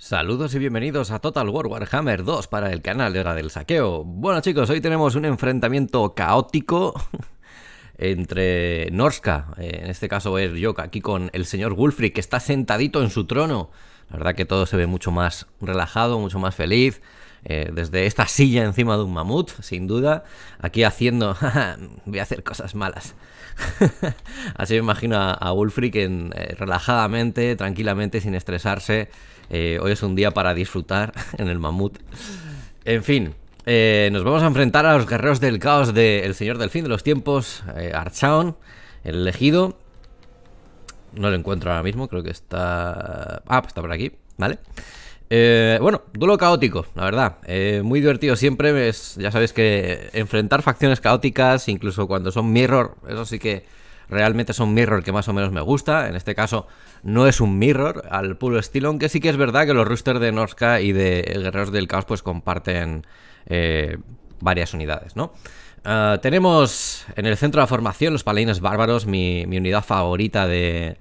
Saludos y bienvenidos a Total War Warhammer 2 para el canal de Hora del Saqueo. Bueno chicos, hoy tenemos un enfrentamiento caótico entre Norska, eh, en este caso es yo aquí con el señor Wulfric que está sentadito en su trono. La verdad que todo se ve mucho más relajado, mucho más feliz. Eh, desde esta silla encima de un mamut, sin duda, aquí haciendo, voy a hacer cosas malas. Así me imagino a, Wulfric eh, relajadamente, tranquilamente, sin estresarse, eh, hoy es un día para disfrutar en el mamut. En fin, eh, nos vamos a enfrentar a los guerreros del caos de El Señor del Fin de los Tiempos, eh, Archaon, el elegido. No lo encuentro ahora mismo, creo que está... Ah, está por aquí, ¿vale? bueno, duelo caótico, la verdad. muy divertido siempre. Es, ya sabéis que enfrentar facciones caóticas, incluso cuando son mirror, eso sí que realmente son mirror que más o menos me gusta. En este caso no es un mirror al puro estilo, aunque sí que es verdad que los roosters de Norsca y de Guerreros del Caos pues, comparten eh, varias unidades, ¿no? Ah, tenemos en el centro de la formación los paladines bárbaros, mi, unidad favorita del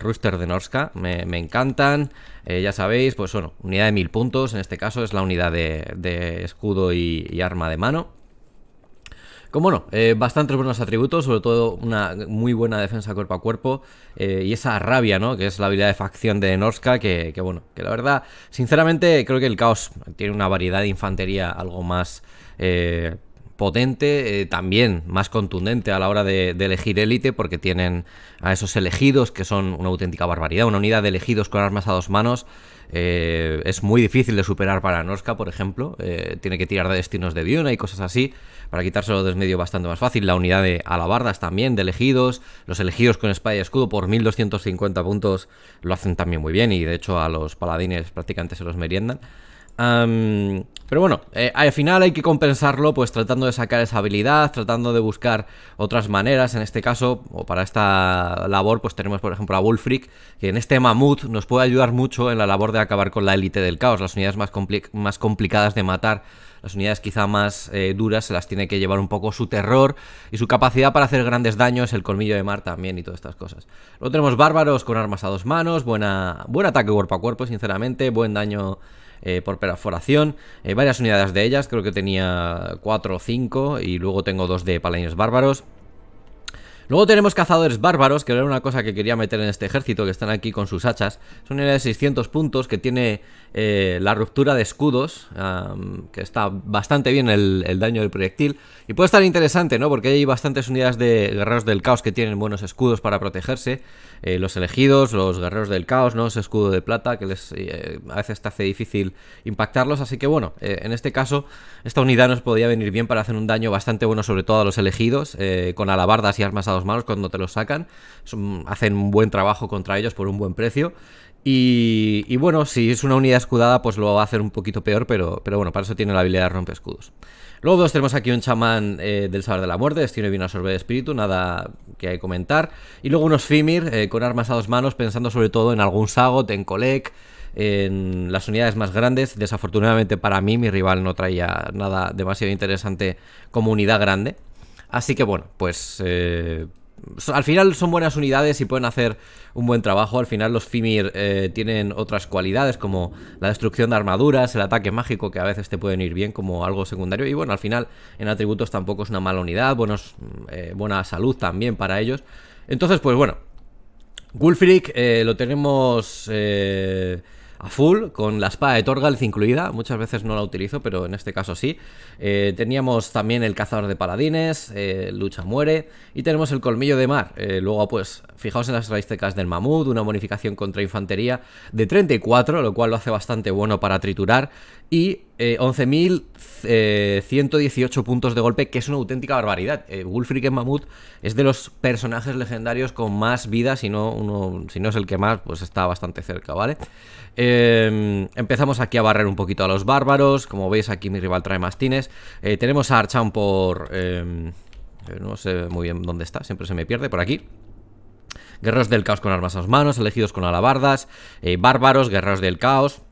rooster de Norsca. Me, encantan. Eh, ya sabéis, pues bueno, unidad de mil puntos. En este caso es la unidad de, escudo y, arma de mano. Como no, eh, bastantes buenos atributos, sobre todo una muy buena defensa cuerpo a cuerpo eh, y esa rabia, ¿no? Que es la habilidad de facción de Norska, que, bueno, que la verdad, sinceramente creo que el caos tiene una variedad de infantería algo más... Eh, potente, eh, también más contundente a la hora de, elegir élite, porque tienen a esos elegidos que son una auténtica barbaridad. Una unidad de elegidos con armas a dos manos eh, es muy difícil de superar para Nosca, por ejemplo. Eh, tiene que tirar de destinos de Viuna y cosas así para quitárselo de medio bastante más fácil. La unidad de alabardas también, de elegidos. Los elegidos con espada y escudo por 1250 puntos lo hacen también muy bien y de hecho a los paladines prácticamente se los meriendan. Pero bueno, eh, al final hay que compensarlo pues tratando de sacar esa habilidad, tratando de buscar otras maneras, en este caso, o para esta labor pues tenemos por ejemplo a Wolfric, que en este mamut nos puede ayudar mucho en la labor de acabar con la élite del caos, las unidades más, complicadas de matar las unidades quizá más eh, duras se las tiene que llevar un poco su terror y su capacidad para hacer grandes daños, el colmillo de mar también y todas estas cosas. Luego tenemos bárbaros con armas a dos manos, buena, buen ataque cuerpo a cuerpo, sinceramente, buen daño eh, por perforación, eh, varias unidades de ellas, creo que tenía 4 o 5 y luego tengo dos de paladines bárbaros. Luego tenemos cazadores bárbaros, que era una cosa que quería meter en este ejército, que están aquí con sus hachas. Es una unidad de 600 puntos que tiene eh, la ruptura de escudos, que está bastante bien el, daño del proyectil. Y puede estar interesante, ¿no? Porque hay bastantes unidades de guerreros del caos que tienen buenos escudos para protegerse. Eh, los elegidos, los guerreros del caos, ¿no? Ese escudo de plata que les eh, a veces te hace difícil impactarlos. Así que bueno, en este caso, esta unidad nos podría venir bien para hacer un daño bastante bueno, sobre todo a los elegidos, con alabardas y armas dos manos cuando te los sacan. hacen un buen trabajo contra ellos por un buen precio. Y, bueno, si es una unidad escudada, pues lo va a hacer un poquito peor, pero, pero bueno, para eso tiene la habilidad rompe escudos. Luego dos, tenemos aquí un chamán eh, del saber de la muerte, destino bien vino a de espíritu, nada que hay que comentar. Y luego unos Fimir eh, con armas a dos manos, pensando sobre todo en algún Sagot, en Kolek, en las unidades más grandes. Desafortunadamente para mí, mi rival no traía nada demasiado interesante como unidad grande. Así que bueno, pues... Eh, al final son buenas unidades y pueden hacer un buen trabajo. Al final los Fimir eh, tienen otras cualidades como la destrucción de armaduras, el ataque mágico que a veces te pueden ir bien como algo secundario. Y bueno, al final en atributos tampoco es una mala unidad, buenos, eh, buena salud también para ellos. Entonces, pues bueno, Gulfric lo tenemos a full, con la espada de Torgal incluida. Muchas veces no la utilizo, pero en este caso sí. Eh, teníamos también el cazador de paladines, eh, lucha muere, y tenemos el colmillo de mar. Eh, luego, pues, fijaos en las estadísticas del mamut, una bonificación contra infantería de 34, lo cual lo hace bastante bueno para triturar y 11.118 eh, eh, puntos de golpe, que es una auténtica barbaridad. Eh, Wulfric en Mamut es de los personajes legendarios con más vida, si no, si no es el que más, pues está bastante cerca, ¿vale? Em, empezamos aquí a barrer un poquito a los bárbaros. Como veis, aquí mi rival trae más tines. tenemos a Archan por. Em, no sé muy bien dónde está, siempre se me pierde, por aquí. Guerreros del caos con armas a las manos, elegidos con alabardas, bárbaros, guerreros del caos,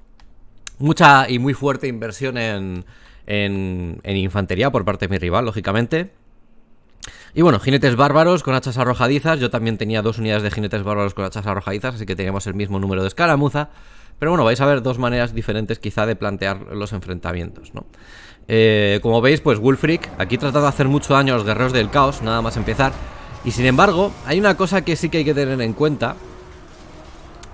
mucha y muy fuerte inversión en, en, en infantería por parte de mi rival, lógicamente. Y bueno, jinetes bárbaros con hachas arrojadizas. Yo también tenía dos unidades de jinetes bárbaros con hachas arrojadizas, así que teníamos el mismo número de escaramuza. Pero bueno, vais a ver dos maneras diferentes quizá de plantear los enfrentamientos, ¿no? Eh, como veis, pues Wulfric aquí tratado de hacer mucho daño a los guerreros del caos, nada más empezar. Y sin embargo, hay una cosa que sí que hay que tener en cuenta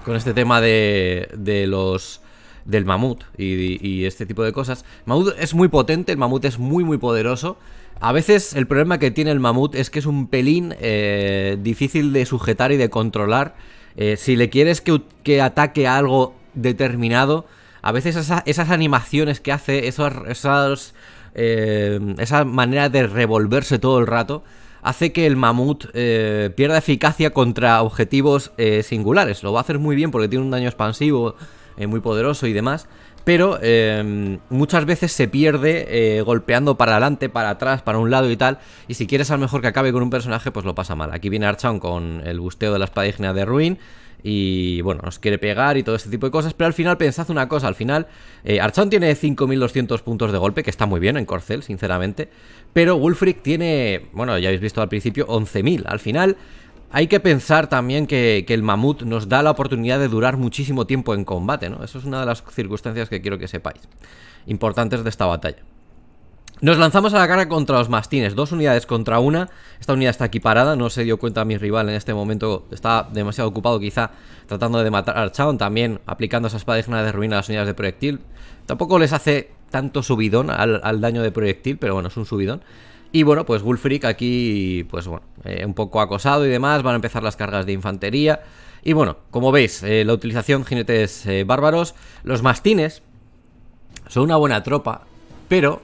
con este tema de, de los del mamut y, este tipo de cosas. El mamut es muy potente, el mamut es muy muy poderoso. A veces el problema que tiene el mamut es que es un pelín eh, difícil de sujetar y de controlar. Eh, si le quieres que, ataque a algo determinado, a veces esas animaciones que hace, esos, esas, eh, esa manera de revolverse todo el rato, hace que el mamut eh, pierda eficacia contra objetivos singulares. Lo va a hacer muy bien porque tiene un daño expansivo eh, muy poderoso y demás. Pero em, muchas veces se pierde eh, golpeando para adelante, para atrás, para un lado y tal. Y si quieres a lo mejor que acabe con un personaje, pues lo pasa mal. Aquí viene Archon con el busteo de la espada de Ruin y bueno, nos quiere pegar y todo ese tipo de cosas, pero al final pensad una cosa, al final eh, Archon tiene 5200 puntos de golpe, que está muy bien en Corcel, sinceramente, pero Wulfric tiene, bueno, ya habéis visto al principio, 11000, al final hay que pensar también que, el mamut nos da la oportunidad de durar muchísimo tiempo en combate, ¿no? Eso es una de las circunstancias que quiero que sepáis, importantes de esta batalla. Nos lanzamos a la cara contra los mastines, dos unidades contra una, esta unidad está aquí parada, no se dio cuenta mi rival en este momento, está demasiado ocupado quizá tratando de matar al Chaon, también aplicando esa espada digna de ruina a las unidades de proyectil, tampoco les hace tanto subidón al, al daño de proyectil, pero bueno, es un subidón. Y bueno, pues Wulfric aquí, pues bueno, eh, un poco acosado y demás, van a empezar las cargas de infantería. Y bueno, como veis, eh, la utilización jinetes eh, bárbaros, los mastines son una buena tropa, pero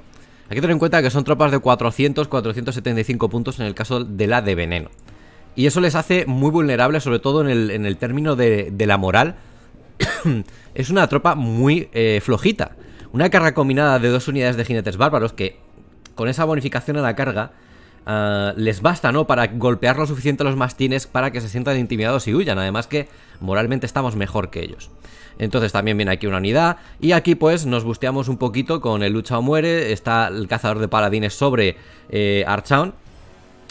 hay que tener en cuenta que son tropas de 400, 475 puntos en el caso de la de veneno. Y eso les hace muy vulnerables, sobre todo en el, término de, la moral. es una tropa muy flojita. Una carga combinada de dos unidades de jinetes bárbaros, que con esa bonificación a la carga, eh, les basta, ¿no? Para golpear lo suficiente a los mastines para que se sientan intimidados y huyan. Además que moralmente estamos mejor que ellos. Entonces también viene aquí una unidad. Y aquí pues nos busteamos un poquito con el lucha o muere. Está el cazador de paladines sobre eh, Archaon.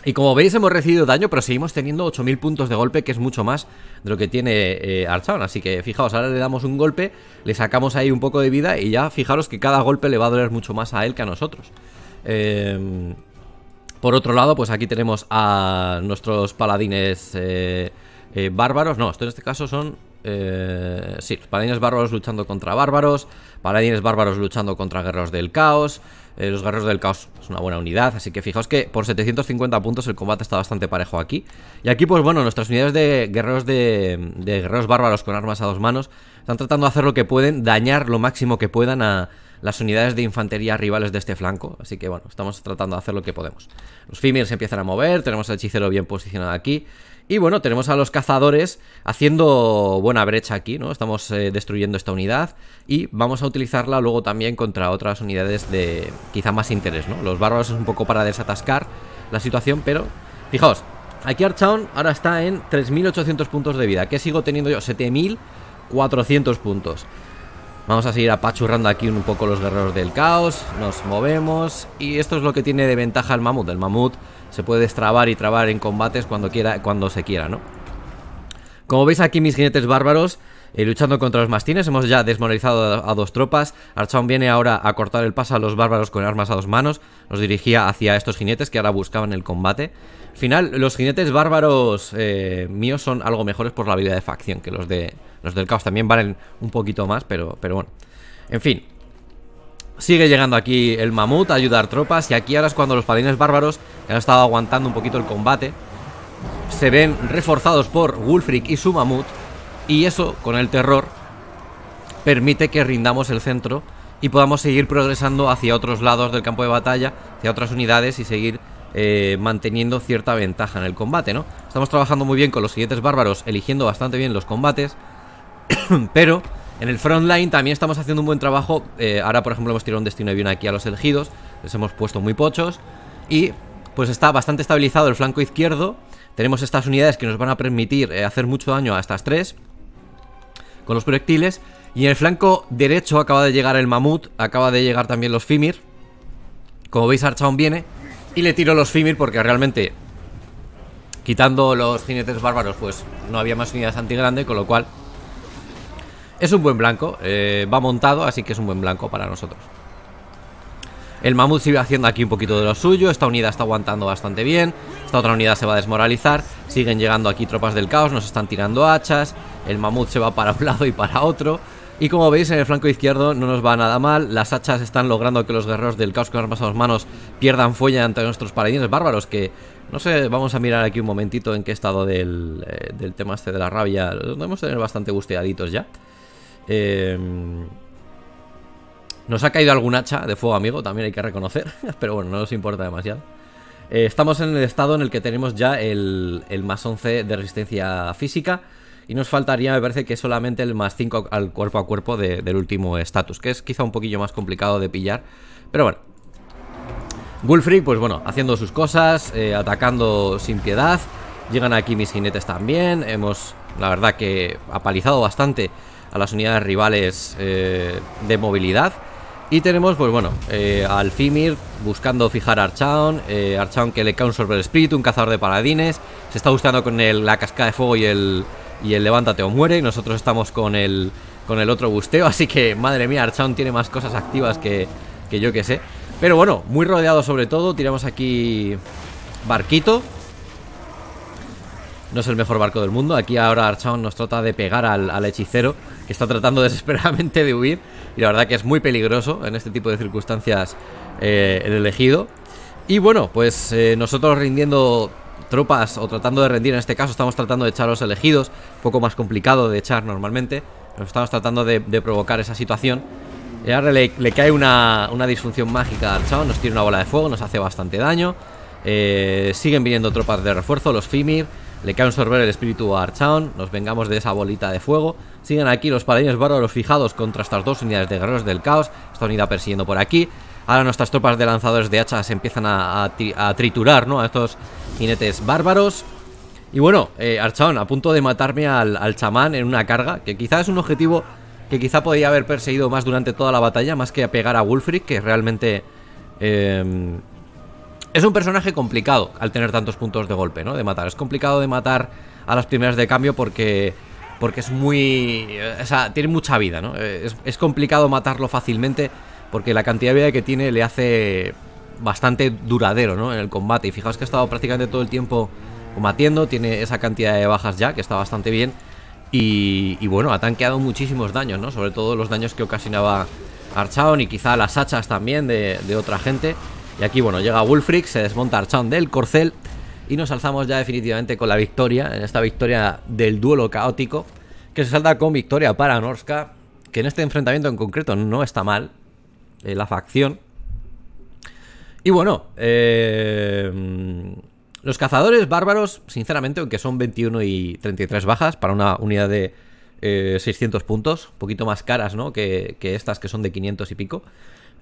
Y como veis hemos recibido daño, pero seguimos teniendo 8000 puntos de golpe, que es mucho más de lo que tiene eh, Archaon. Así que fijaos, ahora le damos un golpe, le sacamos ahí un poco de vida y ya fijaros que cada golpe le va a doler mucho más a él que a nosotros. Em, por otro lado, pues aquí tenemos a nuestros paladines eh, eh, bárbaros. No, esto en este caso son... Eh, sí, paladines bárbaros luchando contra bárbaros, paladines bárbaros luchando contra guerreros del caos, los guerreros del caos es una buena unidad, así que fijaos que por 750 puntos el combate está bastante parejo aquí. Y aquí, pues bueno, nuestras unidades de guerreros de guerreros bárbaros con armas a dos manos están tratando de hacer lo que pueden, dañar lo máximo que puedan a, las unidades de infantería rivales de este flanco. Así que bueno, estamos tratando de hacer lo que podemos. Los Fimir se empiezan a mover, tenemos al hechicero bien posicionado aquí. Y bueno, tenemos a los cazadores haciendo buena brecha aquí, ¿no? Estamos eh, destruyendo esta unidad y vamos a utilizarla luego también contra otras unidades de quizá más interés, ¿no? Los bárbaros es un poco para desatascar la situación, pero fijaos, aquí Archon ahora está en 3.800 puntos de vida. ¿Qué sigo teniendo yo? 7.400 puntos. Vamos a seguir apachurrando aquí un poco los guerreros del caos. Nos movemos. Y esto es lo que tiene de ventaja el mamut. El mamut se puede destrabar y trabar en combates cuando, quiera, cuando se quiera, ¿no? Como veis aquí mis jinetes bárbaros eh, luchando contra los mastines, hemos ya desmoralizado a, dos tropas, Archon viene ahora a cortar el paso a los bárbaros con armas a dos manos, nos dirigía hacia estos jinetes que ahora buscaban el combate. Al final, los jinetes bárbaros eh, míos son algo mejores por la habilidad de facción que los, de, los del caos, también valen un poquito más, pero, pero bueno. En fin, Sigue llegando aquí el mamut a ayudar tropas y aquí ahora es cuando los palines bárbaros que han estado aguantando un poquito el combate se ven reforzados por Wulfric y su mamut, y eso, con el terror, permite que rindamos el centro y podamos seguir progresando hacia otros lados del campo de batalla, hacia otras unidades y seguir eh, manteniendo cierta ventaja en el combate, ¿no? Estamos trabajando muy bien con los siguientes bárbaros, eligiendo bastante bien los combates, pero en el front line también estamos haciendo un buen trabajo. Eh, ahora, por ejemplo, hemos tirado un destino de bien aquí a los elegidos, les hemos puesto muy pochos y pues está bastante estabilizado el flanco izquierdo tenemos estas unidades que nos van a permitir eh, hacer mucho daño a estas tres con los proyectiles. Y en el flanco derecho acaba de llegar el mamut, acaba de llegar también los Fimir. Como veis, Archaon viene y le tiro los Fimir porque realmente, quitando los jinetes bárbaros, pues no había más unidades antigrande, con lo cual es un buen blanco. Eh, va montado, así que es un buen blanco para nosotros. El mamut sigue haciendo aquí un poquito de lo suyo, esta unidad está aguantando bastante bien, esta otra unidad se va a desmoralizar, siguen llegando aquí tropas del caos, nos están tirando hachas, el mamut se va para un lado y para otro, y como veis en el flanco izquierdo no nos va nada mal, las hachas están logrando que los guerreros del caos con armas a dos manos pierdan fuella ante nuestros paladines bárbaros que... No sé, vamos a mirar aquí un momentito en qué estado del, eh, tema este de la rabia. Nos debemos tener bastante gusteaditos ya. Eh, nos ha caído algún hacha de fuego amigo, también hay que reconocer, pero bueno, no nos importa demasiado. Eh, estamos en el estado en el que tenemos ya el, más 11 de resistencia física y nos faltaría, me parece, que solamente el más 5 al cuerpo a cuerpo del último estatus, que es quizá un poquillo más complicado de pillar, pero bueno. Wulfric, pues bueno, haciendo sus cosas, eh, atacando sin piedad. Llegan aquí mis jinetes también. Hemos, la verdad, que apalizado bastante a las unidades rivales eh, de movilidad. Y tenemos, pues bueno, eh, al buscando fijar a Archaon. Eh, Archaon que le cae un Sorber espíritu, un cazador de paladines. Se está buscando con la cascada de fuego y el, y el levántate o muere. Y Nosotros estamos con el, con el otro busteo. Así que, madre mía, Archaon tiene más cosas activas que, que yo que sé. Pero bueno, muy rodeado sobre todo. Tiramos aquí barquito no es el mejor barco del mundo. Aquí ahora Archon nos trata de pegar al, hechicero, que está tratando desesperadamente de huir. Y la verdad que es muy peligroso en este tipo de circunstancias eh, el elegido. Y bueno, pues eh, nosotros rindiendo tropas o tratando de rendir, en este caso estamos tratando de echar a los elegidos, poco más complicado de echar normalmente, pero estamos tratando de, provocar esa situación. Y ahora le, cae una, disfunción mágica a nos tira una bola de fuego, nos hace bastante daño. Eh, siguen viniendo tropas de refuerzo, los Fimir, le cae un sorber el espíritu a Archaon, nos vengamos de esa bolita de fuego. Siguen aquí los paladines bárbaros fijados contra estas dos unidades de guerreros del caos. Esta unidad persiguiendo por aquí. Ahora nuestras tropas de lanzadores de hachas empiezan a, triturar ¿no? a estos jinetes bárbaros. Y bueno, eh, Archaon, a punto de matarme al, chamán en una carga, que quizás es un objetivo que quizá podría haber perseguido más durante toda la batalla, más que pegar a Wulfric, que realmente... Eh, es un personaje complicado al tener tantos puntos de golpe, ¿no? De matar. Es complicado de matar a las primeras de cambio porque porque es muy... Eh, o sea, tiene mucha vida, ¿no? Eh, es, complicado matarlo fácilmente porque la cantidad de vida que tiene le hace bastante duradero, ¿no? En el combate. Y fijaos que ha estado prácticamente todo el tiempo combatiendo, tiene esa cantidad de bajas ya, que está bastante bien. Y, bueno, ha tanqueado muchísimos daños, ¿no? Sobre todo los daños que ocasionaba Archaon y quizá las hachas también de, de otra gente. Y aquí, bueno, llega Wulfric, se desmonta Archon del corcel y nos alzamos ya definitivamente con la victoria, en esta victoria del duelo caótico, que se salda con victoria para Norska, que en este enfrentamiento en concreto no está mal, eh, la facción. Y bueno, eh, los cazadores bárbaros, sinceramente, aunque son 21 y 33 bajas para una unidad de 600 eh, puntos, un poquito más caras ¿no? que, que estas que son de 500 y pico,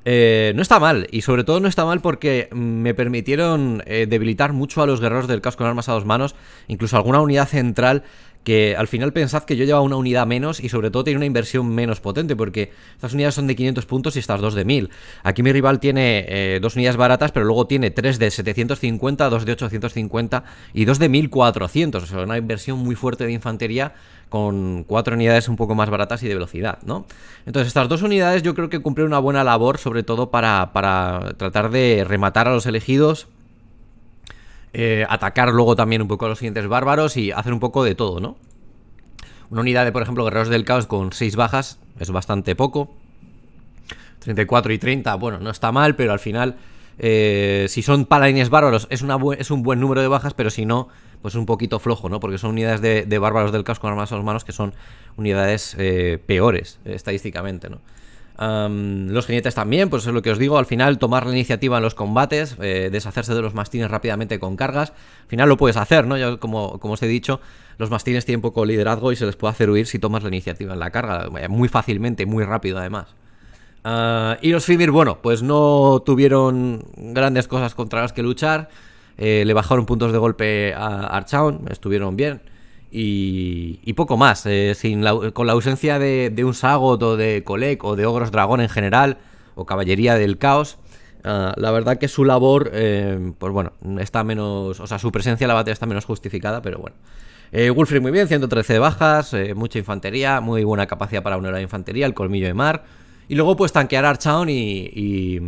eh, no está mal, y sobre todo no está mal porque me permitieron eh, debilitar mucho a los guerreros del casco con armas a dos manos, incluso alguna unidad central que al final pensad que yo llevaba una unidad menos y sobre todo tiene una inversión menos potente porque estas unidades son de 500 puntos y estas dos de 1000. Aquí mi rival tiene eh, dos unidades baratas pero luego tiene tres de 750, dos de 850 y dos de 1400. O sea, una inversión muy fuerte de infantería con cuatro unidades un poco más baratas y de velocidad, ¿no? Entonces estas dos unidades yo creo que cumplen una buena labor sobre todo para, para tratar de rematar a los elegidos eh, atacar luego también un poco a los siguientes bárbaros y hacer un poco de todo, ¿no? Una unidad de, por ejemplo, guerreros del caos con 6 bajas es bastante poco. 34 y 30, bueno, no está mal, pero al final, eh, si son paladines bárbaros, es, una es un buen número de bajas, pero si no, pues un poquito flojo, ¿no? Porque son unidades de, bárbaros del caos con armas a los manos que son unidades eh, peores estadísticamente, ¿no? los jinetes también, pues es lo que os digo, al final tomar la iniciativa en los combates, eh, deshacerse de los mastines rápidamente con cargas, al final lo puedes hacer, ¿no? Ya como, os he dicho, los mastines tienen poco liderazgo y se les puede hacer huir si tomas la iniciativa en la carga, muy fácilmente, muy rápido además. Ah, y los Fimir, bueno, pues no tuvieron grandes cosas contra las que luchar, eh, le bajaron puntos de golpe a Archaon, estuvieron bien. Y, poco más. Eh, sin con la ausencia de, un Sagot o de Colec o de Ogros Dragón en general, o Caballería del Caos, ah, la verdad que su labor, eh, pues bueno, está menos. O sea, su presencia en la batalla está menos justificada, pero bueno. Eh, muy bien, 113 bajas, eh, mucha infantería, muy buena capacidad para una unidad de infantería, el colmillo de mar. Y luego, pues tanquear a Archaon y, y,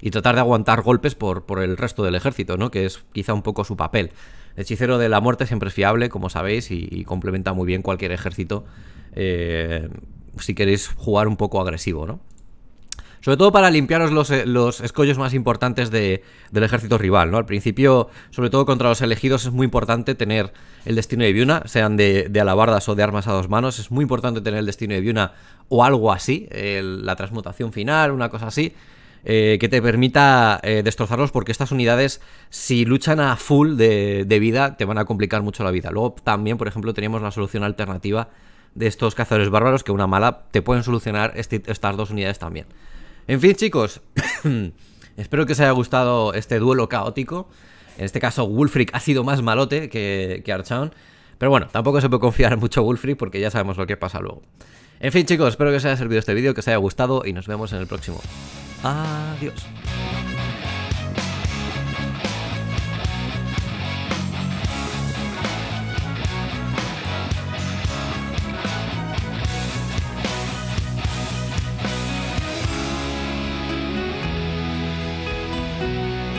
y, tratar de aguantar golpes por, por el resto del ejército, ¿no? Que es quizá un poco su papel. Hechicero de la Muerte siempre es fiable, como sabéis, y, complementa muy bien cualquier ejército eh, si queréis jugar un poco agresivo, ¿no? Sobre todo para limpiaros los, eh, escollos más importantes del ejército rival, ¿no? Al principio, sobre todo contra los elegidos, es muy importante tener el destino de Viuna, sean de, alabardas o de armas a dos manos. Es muy importante tener el destino de Viuna o algo así, la transmutación final, una cosa así, eh, que te permita eh, destrozarlos porque estas unidades, si luchan a full de, vida, te van a complicar mucho la vida. Luego también, por ejemplo, teníamos la solución alternativa de estos cazadores bárbaros, que una mala te pueden solucionar estas dos unidades también. En fin, chicos, espero que os haya gustado este duelo caótico. En este caso, Wulfric ha sido más malote que, Archon Pero bueno, tampoco se puede confiar mucho Wulfric porque ya sabemos lo que pasa luego. En fin, chicos, espero que os haya servido este vídeo, que os haya gustado y nos vemos en el próximo. Adiós.